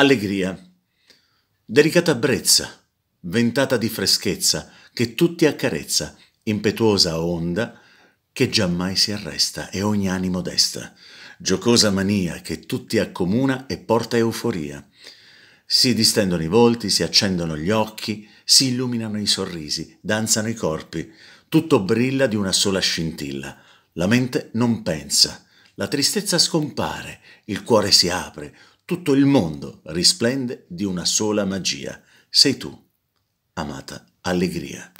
Allegria, delicata brezza, ventata di freschezza che tutti accarezza, impetuosa onda che giammai si arresta e ogni animo desta, giocosa mania che tutti accomuna e porta euforia. Si distendono i volti, si accendono gli occhi, si illuminano i sorrisi, danzano i corpi, tutto brilla di una sola scintilla. La mente non pensa, la tristezza scompare, il cuore si apre, tutto il mondo risplende di una sola magia. Sei tu, amata allegria.